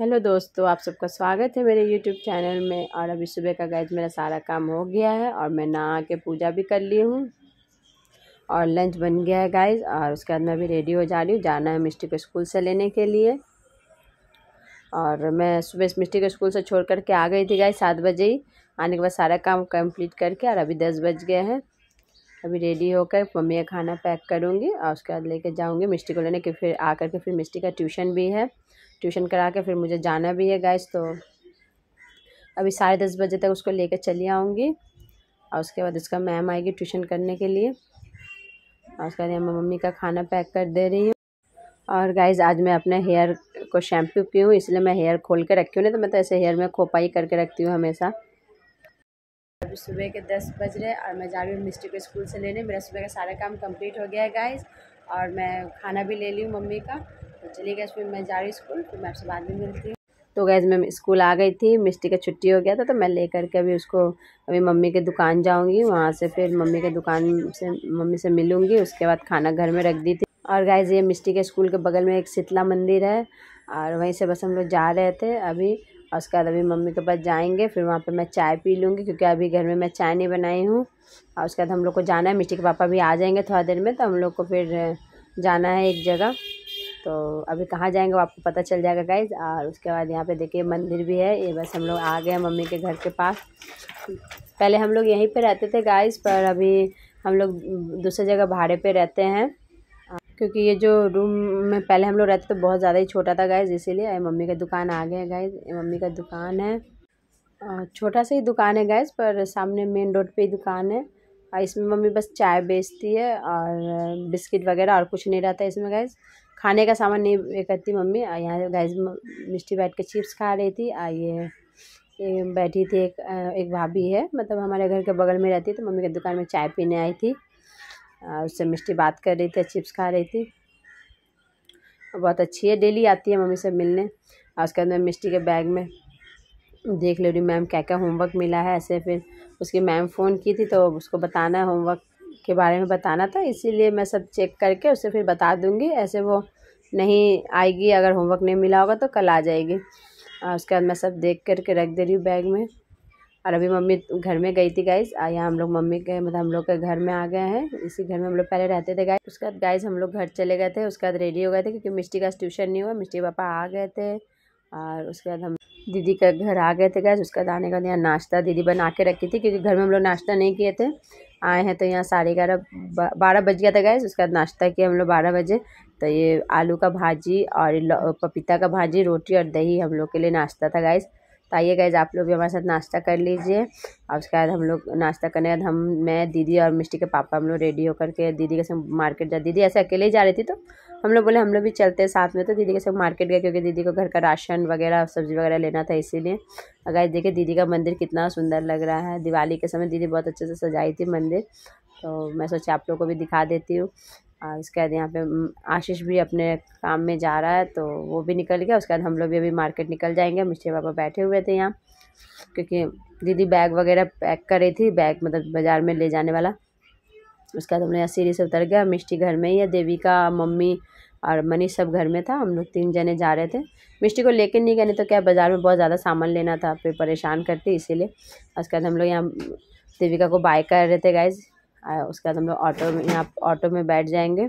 hello दोस्तों आप सबका स्वागत है मेरे यूट्यूब चैनल में और अभी सुबह का गैज मेरा सारा काम हो गया है और मैं नहा के पूजा भी कर ली हूँ और लंच बन गया है गाइज और उसके बाद मैं अभी रेडी हो जा रही हूँ जाना है मिस्टी को स्कूल से लेने के लिए और मैं सुबह मिस्टी को स्कूल से छोड़ करके आ गई थी गाइज सात बजे ही आने के बाद सारा काम कंप्लीट करके और अभी दस बज गए हैं अभी रेडी होकर मम्मी का खाना पैक करूँगी और उसके बाद लेके जाऊँगी मिस्टी को लेने के फिर आकर के फिर मिस्टी का ट्यूशन भी है ट्यूशन करा के फिर मुझे जाना भी है गैस तो अभी साढ़े दस बजे तक उसको लेकर चली आऊँगी और उसके बाद उसका मैम आएगी ट्यूशन करने के लिए और उसके बाद मैं मम्मी का खाना पैक कर दे रही हूँ और गाइज आज मैं अपने हेयर को शैम्पू की हूँ इसलिए मैं हेयर खोल के रखी हूँ नहीं तो मैं तो ऐसे हेयर में खोपाई करके रखती हूँ हमेशा अभी सुबह के दस बज रहे और मैं जा रही हूँ मिस्ट्री को स्कूल से लेने मेरा सुबह का सारा काम कम्प्लीट हो गया है गाइज और मैं खाना भी ले ली हूँ मम्मी का तो चलिए गैस फिर मैं जा रही स्कूल फिर मैं आपसे बाद में मिलती हूँ तो गैस मैं स्कूल आ गई थी मिस्टी का छुट्टी हो गया था तो मैं लेकर के अभी उसको अभी मम्मी के दुकान जाऊंगी वहाँ से फिर मम्मी के दुकान से मम्मी से मिलूंगी उसके बाद खाना घर में रख दी थी और गैस ये मिस्टी के स्कूल के बगल में एक शीतला मंदिर है और वहीं से बस हम लोग जा रहे थे अभी और उसके बाद अभी मम्मी के पास जाएंगे फिर वहाँ पे मैं चाय पी लूँगी क्योंकि अभी घर में मैं चाय नहीं बनाई हूँ और उसके बाद हम लोग को जाना है मिट्टी के पापा भी आ जाएंगे थोड़ा देर में तो हम लोग को फिर जाना है एक जगह तो अभी कहाँ जाएंगे वो आपको पता चल जाएगा गाइज और उसके बाद यहाँ पे देखिए मंदिर भी है ये बस हम लोग आ गए मम्मी के घर के पास पहले हम लोग यहीं पे रहते थे गाइज पर अभी हम लोग दूसरी जगह भाड़े पे रहते हैं क्योंकि ये जो रूम में पहले हम लोग रहते थे तो बहुत ज़्यादा ही छोटा था गाइज इसीलिए मम्मी का दुकान आ गया है गाइज मम्मी का दुकान है छोटा सा ही दुकान है गाइज पर सामने मेन रोड पे ही दुकान है और इसमें मम्मी बस चाय बेचती है और बिस्किट वगैरह और कुछ नहीं रहता है इसमें गैस खाने का सामान नहीं करती मम्मी और यहाँ गैस मिस्टी बैठ के चिप्स खा रही थी और ये बैठी थी एक एक भाभी है मतलब हमारे घर के बगल में रहती है तो मम्मी के दुकान में चाय पीने आई थी उससे मिस्टी बात कर रही थी चिप्स खा रही थी बहुत अच्छी है डेली आती है मम्मी से मिलने और उसके बाद मिस्टी के बैग में देख ले रही मैम क्या क्या होमवर्क मिला है ऐसे फिर उसकी मैम फ़ोन की थी तो उसको बताना है होमवर्क के बारे में बताना था इसीलिए मैं सब चेक करके उसे फिर बता दूँगी ऐसे वो नहीं आएगी अगर होमवर्क नहीं मिला होगा तो कल आ जाएगी और उसके बाद मैं सब देख करके रख दे रही हूँ बैग में और अभी मम्मी घर में गई थी गाइस यहाँ हम लोग मम्मी के मतलब हम लोग के घर में आ गए हैं इसी घर में हम लोग पहले रहते थे गाइस उसके बाद गाइस हम लोग घर चले गए थे उसके बाद रेडी हो गए थे क्योंकि मिस्टी का ट्यूशन नहीं हुआ मिस्टी पापा आ गए थे और उसके बाद हम दीदी का घर आ गए थे गैस बाद आने का यहाँ नाश्ता दीदी बना के रखी थी क्योंकि घर में हम लोग नाश्ता नहीं किए थे आए हैं तो यहाँ साढ़े ग्यारह बारह बज गया था गैस उसके बाद नाश्ता किया हम लोग बारह बजे तो ये आलू का भाजी और पपीता का भाजी रोटी और दही हम लोग के लिए नाश्ता था गाइस तो आइए गाइज आप लोग भी हमारे साथ नाश्ता कर लीजिए और उसके बाद हम लोग नाश्ता करने के बाद हम मैं दीदी और मिष्टी के पापा हम लोग रेडी होकर के दीदी के संग मार्केट जा दीदी ऐसे अकेले ही जा रही थी तो हम लोग बोले हम लोग भी चलते हैं साथ में तो दीदी के संग मार्केट गए क्योंकि दीदी को घर का राशन वगैरह सब्जी वगैरह लेना था इसीलिए अगर देखिए दीदी का मंदिर कितना सुंदर लग रहा है दिवाली के समय दीदी बहुत अच्छे से सजाई थी मंदिर तो मैं सोचा आप लोग को भी दिखा देती हूँ और उसके बाद यहाँ पे आशीष भी अपने काम में जा रहा है तो वो भी निकल गया उसके बाद हम लोग भी अभी मार्केट निकल जाएंगे मिश्री पापा बैठे हुए थे यहाँ क्योंकि दीदी बैग वगैरह पैक कर रही थी बैग मतलब बाज़ार में ले जाने वाला उसके बाद हमने यहाँ सीढ़ी से उतर गया मिष्टी घर में ही है देवी का मम्मी और मनीष सब घर में था हम लोग तीन जने जा रहे थे मिष्टी को लेकर नहीं गए तो क्या बाज़ार में बहुत ज़्यादा सामान लेना था फिर परेशान करती इसीलिए उसके बाद हम लोग यहाँ देविका को बाय कर रहे थे गाइज उसके बाद हम लोग ऑटो में यहाँ ऑटो में बैठ जाएंगे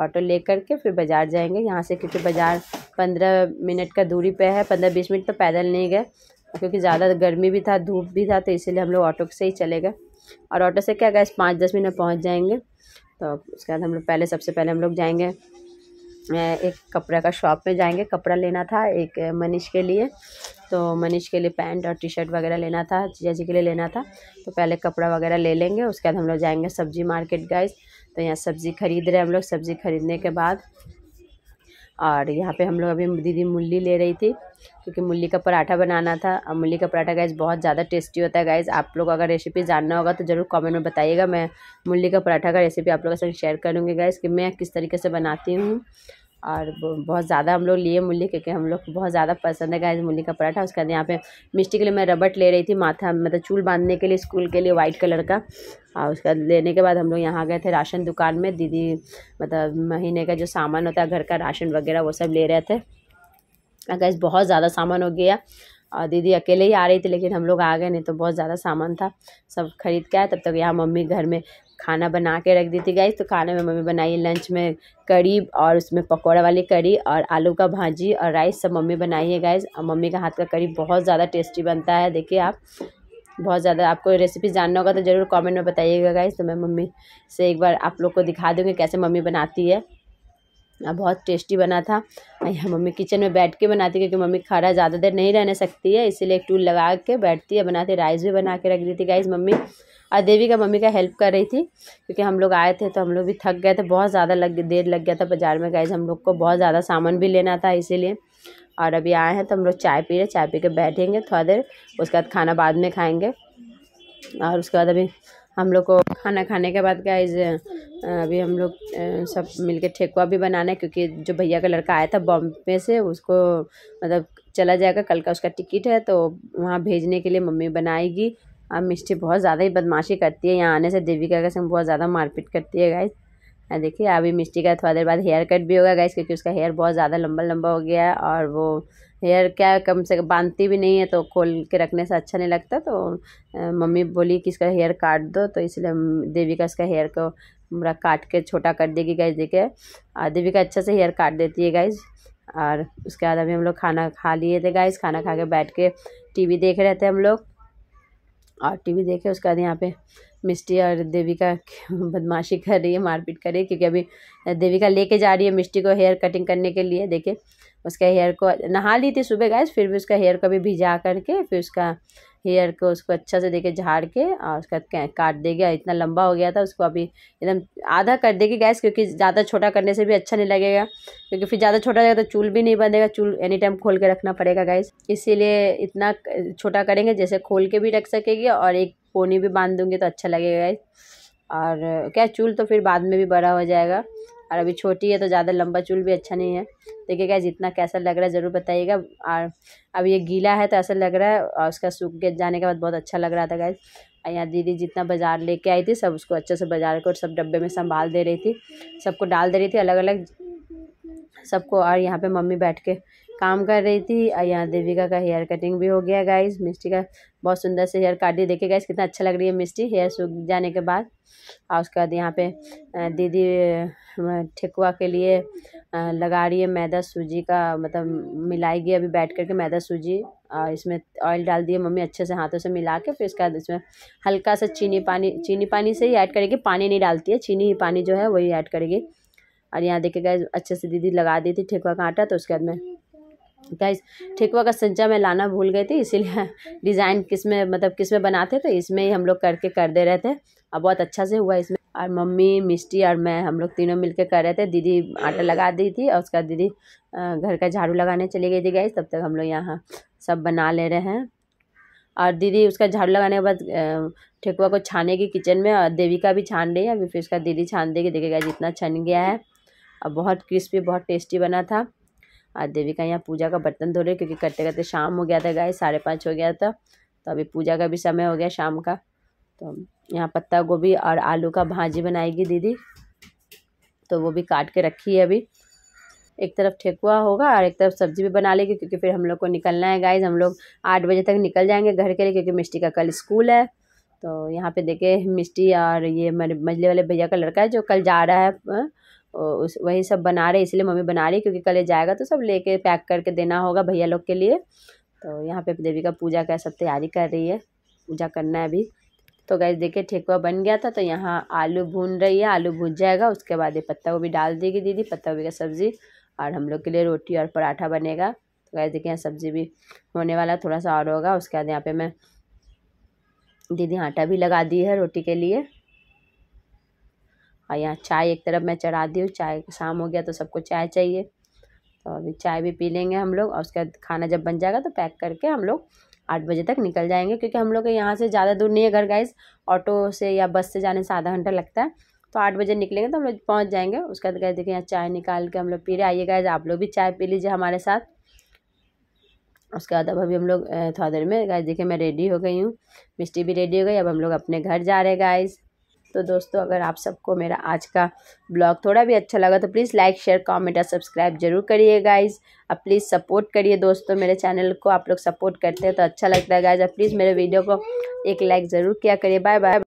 ऑटो ले कर के फिर बाज़ार जाएंगे यहाँ से क्योंकि बाज़ार पंद्रह मिनट का दूरी पे है पंद्रह बीस मिनट तो पैदल नहीं गए क्योंकि ज़्यादा गर्मी भी था धूप भी था तो इसीलिए हम लोग ऑटो से ही चले गए और ऑटो से क्या गए पाँच दस मिनट पहुँच जाएंगे तो उसके बाद हम लोग पहले सबसे पहले हम लोग जाएंगे एक कपड़ा का शॉप पे जाएंगे कपड़ा लेना था एक मनीष के लिए तो मनीष के लिए पैंट और टी शर्ट वगैरह लेना था जीजा जी के लिए लेना था तो पहले कपड़ा वगैरह ले लेंगे उसके बाद हम लोग जाएंगे सब्ज़ी मार्केट गाइस तो यहाँ सब्ज़ी खरीद रहे हैं हम लोग सब्ज़ी खरीदने के बाद और यहाँ पे हम लोग अभी दीदी मूली ले रही थी क्योंकि मूली का पराठा बनाना था और मूली का पराठा गैस बहुत ज़्यादा टेस्टी होता है गैस आप लोग अगर रेसिपी जानना होगा तो ज़रूर कमेंट में बताइएगा मैं मूली का पराठा का रेसिपी आप लोगों के साथ शेयर करूँगी गैस कि मैं किस तरीके से बनाती हूँ और बहुत ज़्यादा हम लोग लिए मूली क्योंकि हम लोग को बहुत ज़्यादा पसंद है गाइस मूली का पराठा उसके बाद यहाँ पे मिष्टी के लिए मैं रबट ले रही थी माथा मतलब चूल बांधने के लिए स्कूल के लिए वाइट कलर का और उसके बाद लेने के बाद हम लोग यहाँ गए थे राशन दुकान में दीदी मतलब महीने का जो सामान होता है घर का राशन वगैरह वो सब ले रहे थे गैस बहुत ज़्यादा सामान हो गया और दीदी अकेले ही आ रही थी लेकिन हम लोग आ गए नहीं तो बहुत ज़्यादा सामान था सब खरीद के आए तब तक यहाँ मम्मी घर में खाना बना के रख दी थी गाइस तो खाने में मम्मी बनाई लंच में करी और उसमें पकौड़ा वाली करी और आलू का भाजी और राइस सब मम्मी बनाई है गाइस और मम्मी का हाथ का करी बहुत ज़्यादा टेस्टी बनता है देखिए आप बहुत ज़्यादा आपको रेसिपी जानना होगा तो ज़रूर कमेंट में बताइएगा गाइज तो मैं मम्मी से एक बार आप लोग को दिखा दूँगी कैसे मम्मी बनाती है बहुत टेस्टी बना था यहाँ मम्मी किचन में बैठ के बनाती क्योंकि मम्मी खाना ज़्यादा देर नहीं रहने सकती है इसीलिए एक टूल लगा के बैठती है बनाती राइस भी बना के रख दी थी गाइज मम्मी और देवी का मम्मी का हेल्प कर रही थी क्योंकि हम लोग आए थे तो हम लोग भी थक गए थे बहुत ज़्यादा लग देर लग गया था बाज़ार में गाइज हम लोग को बहुत ज़्यादा सामान भी लेना था इसीलिए और अभी आए हैं तो हम लोग चाय पी रहे चाय पी के बैठेंगे थोड़ा देर उसके बाद खाना बाद में खाएँगे और उसके बाद अभी हम लोग को खाना खाने के बाद गाइज अभी हम लोग सब मिलके ठेकुआ भी बनाना है क्योंकि जो भैया का लड़का आया था बॉम्बे से उसको मतलब चला जाएगा कल का उसका टिकट है तो वहाँ भेजने के लिए मम्मी बनाएगी अब मिष्टी बहुत ज़्यादा ही बदमाशी करती है यहाँ आने से देविका का संग बहुत ज़्यादा मारपीट करती है गाइज देखिए अभी मिष्टी का थोड़ा देर बाद हेयर कट भी होगा गाइज क्योंकि उसका हेयर बहुत ज़्यादा लंबा लंबा हो गया है और वो हेयर क्या कम से कम बांधती भी नहीं है तो खोल के रखने से अच्छा नहीं लगता तो मम्मी बोली कि इसका हेयर काट दो तो इसलिए देविका इसका हेयर को पूरा काट के छोटा कर देगी गाइज देखे और देविका अच्छा से हेयर काट देती है गाइज और उसके बाद अभी हम लोग खाना खा लिए थे गाइज खाना खा के बैठ के वी देख रहे थे हम लोग और वी देखे उसके बाद यहाँ पे मिस्टी और देविका बदमाशी कर रही है मारपीट कर रही है क्योंकि अभी देविका लेके जा रही है मिस्टी को हेयर कटिंग करने के लिए देखे उसका हेयर को नहा ली थी सुबह गैस फिर भी उसका हेयर को भी भिजा करके फिर उसका हेयर को उसको अच्छा से देखे झाड़ के और उसका काट देगा इतना लंबा हो गया था उसको अभी एकदम आधा कर देगी गैस क्योंकि ज़्यादा छोटा करने से भी अच्छा नहीं लगेगा क्योंकि फिर ज़्यादा छोटा जाएगा तो चूल भी नहीं बंधेगा चूल एनी टाइम खोल के रखना पड़ेगा गैस इसीलिए इतना छोटा करेंगे जैसे खोल के भी रख सकेगी और एक पोनी भी बांध दूँगी तो अच्छा लगेगा गैस और क्या चूल तो फिर बाद में भी बड़ा हो जाएगा और अभी छोटी है तो ज़्यादा लंबा चूल भी अच्छा नहीं है देखिए देखिएगा जितना कैसा लग रहा है ज़रूर बताइएगा और अब ये गीला है तो ऐसा लग रहा है और उसका सूख के जाने के बाद बहुत अच्छा लग रहा था गैस और यहाँ दीदी जितना बाज़ार लेके आई थी सब उसको अच्छे से बाज़ार को सब डब्बे में संभाल दे रही थी सबको डाल दे रही थी अलग अलग सबको और यहाँ पर मम्मी बैठ के काम कर रही थी और यहाँ देविका का हेयर कटिंग भी हो गया गाइस मिस्टी का बहुत सुंदर से हेयर काट दिया देखिए गाइस कितना अच्छा लग रही है मिस्टी हेयर सूख जाने के बाद और उसके बाद यहाँ पे दीदी ठेकुआ के लिए लगा रही है मैदा सूजी का मतलब मिलाएगी अभी बैठ करके मैदा सूजी और इसमें ऑयल डाल दिए मम्मी अच्छे से हाथों से मिला के फिर उसके बाद इसमें हल्का सा चीनी पानी चीनी पानी से ही ऐड करेगी पानी नहीं डालती है चीनी ही पानी जो है वही ऐड करेगी और यहाँ देखिए गए अच्छे से दीदी लगा दी थी ठेकुआ का आटा तो उसके बाद में गाइज ठेकुआ का संचा मैं लाना भूल गई थी इसीलिए डिज़ाइन किस में मतलब किस में बनाते तो इसमें ही हम लोग करके कर दे रहे थे और बहुत अच्छा से हुआ इसमें और मम्मी मिस्टी और मैं हम लोग तीनों मिलकर कर रहे थे दीदी आटा लगा दी थी और उसका दीदी घर का झाड़ू लगाने चली गई थी गई तब तक हम लोग यहाँ सब बना ले रहे हैं और दीदी उसका झाड़ू लगाने के बाद ठेकुआ को छानेगी किचन में और देवी का भी छान रही है अभी फिर उसका दीदी छान देगी देखेगा जितना छन गया है और बहुत क्रिस्पी बहुत टेस्टी बना था आज देवी का यहाँ पूजा का बर्तन धो रहे क्योंकि करते करते शाम हो गया था गाय साढ़े पाँच हो गया था तो अभी पूजा का भी समय हो गया शाम का तो यहाँ पत्ता गोभी और आलू का भाजी बनाएगी दीदी तो वो भी काट के रखी है अभी एक तरफ ठेकुआ होगा और एक तरफ सब्जी भी बना लेगी क्योंकि फिर हम लोग को निकलना है गाइज हम लोग आठ बजे तक निकल जाएंगे घर के लिए क्योंकि मिष्टी का कल स्कूल है तो यहाँ पे देखे मिष्टी और ये मजले वाले भैया का लड़का है जो कल जा रहा है उस वही सब बना रहे इसलिए मम्मी बना रही क्योंकि कल जाएगा तो सब लेके पैक करके देना होगा भैया लोग के लिए तो यहाँ पे देवी का पूजा का सब तैयारी कर रही है पूजा करना है अभी तो गैस देखिए ठेकुआ बन गया था तो यहाँ आलू भून रही है आलू भून जाएगा उसके बाद ये पत्ता गोभी डाल देगी दीदी पत्ता गोभी का सब्ज़ी और हम लोग के लिए रोटी और पराठा बनेगा तो गैस देखिए यहाँ सब्ज़ी भी होने वाला थोड़ा सा और होगा उसके बाद यहाँ पे मैं दीदी आटा भी लगा दी है रोटी के लिए और यहाँ चाय एक तरफ मैं चढ़ा दी हूँ चाय शाम हो गया तो सबको चाय चाहिए तो अभी चाय भी पी लेंगे हम लोग और उसके बाद खाना जब बन जाएगा तो पैक करके हम लोग आठ बजे तक निकल जाएंगे क्योंकि हम लोग के यहाँ से ज़्यादा दूर नहीं है घर गाइस ऑटो से या बस से जाने से आधा घंटा लगता है तो आठ बजे निकलेंगे तो हम लोग पहुँच जाएंगे उसके बाद गए देखिए यहाँ चाय निकाल के हम लोग पी रहे आइए गाइज आप लोग भी चाय पी लीजिए हमारे साथ उसके बाद अब अभी हम लोग थोड़ा देर में गाइस देखिए मैं रेडी हो गई हूँ मिस्टी भी रेडी हो गई अब हम लोग अपने घर जा रहे हैं गाइज़ तो दोस्तों अगर आप सबको मेरा आज का ब्लॉग थोड़ा भी अच्छा लगा तो प्लीज़ लाइक शेयर कमेंट और सब्सक्राइब जरूर करिए गाइज आप प्लीज़ सपोर्ट करिए दोस्तों मेरे चैनल को आप लोग सपोर्ट करते हैं तो अच्छा लगता है गाइज आप प्लीज़ मेरे वीडियो को एक लाइक ज़रूर किया करिए बाय बाय